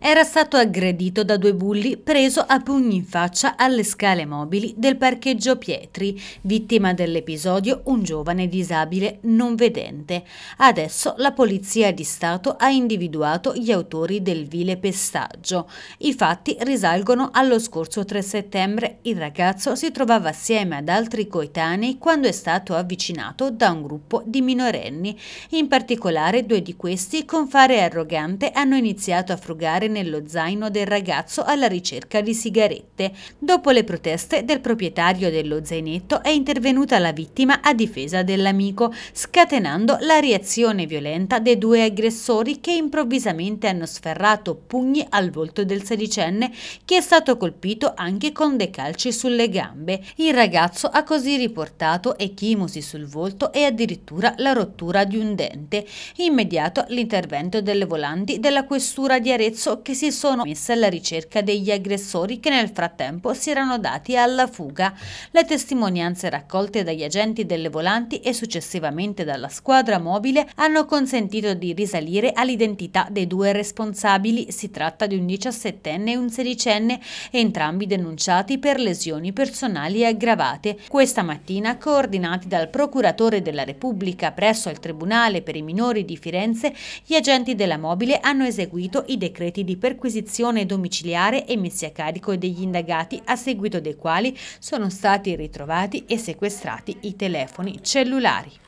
era stato aggredito da due bulli preso a pugni in faccia alle scale mobili del parcheggio Pietri, vittima dell'episodio un giovane disabile non vedente. Adesso la Polizia di Stato ha individuato gli autori del vile pestaggio. I fatti risalgono allo scorso 3 settembre. Il ragazzo si trovava assieme ad altri coetanei quando è stato avvicinato da un gruppo di minorenni. In particolare due di questi con fare arrogante hanno iniziato a frugare nello zaino del ragazzo alla ricerca di sigarette. Dopo le proteste del proprietario dello zainetto è intervenuta la vittima a difesa dell'amico, scatenando la reazione violenta dei due aggressori che improvvisamente hanno sferrato pugni al volto del sedicenne che è stato colpito anche con dei calci sulle gambe. Il ragazzo ha così riportato echimosi sul volto e addirittura la rottura di un dente. Immediato l'intervento delle volanti della questura di Arezzo che si sono messe alla ricerca degli aggressori che nel frattempo si erano dati alla fuga. Le testimonianze raccolte dagli agenti delle volanti e successivamente dalla squadra mobile hanno consentito di risalire all'identità dei due responsabili. Si tratta di un 17enne e un 16enne, entrambi denunciati per lesioni personali aggravate. Questa mattina, coordinati dal procuratore della Repubblica presso il Tribunale per i minori di Firenze, gli agenti della mobile hanno eseguito i decreti di perquisizione domiciliare emessi a carico degli indagati a seguito dei quali sono stati ritrovati e sequestrati i telefoni cellulari.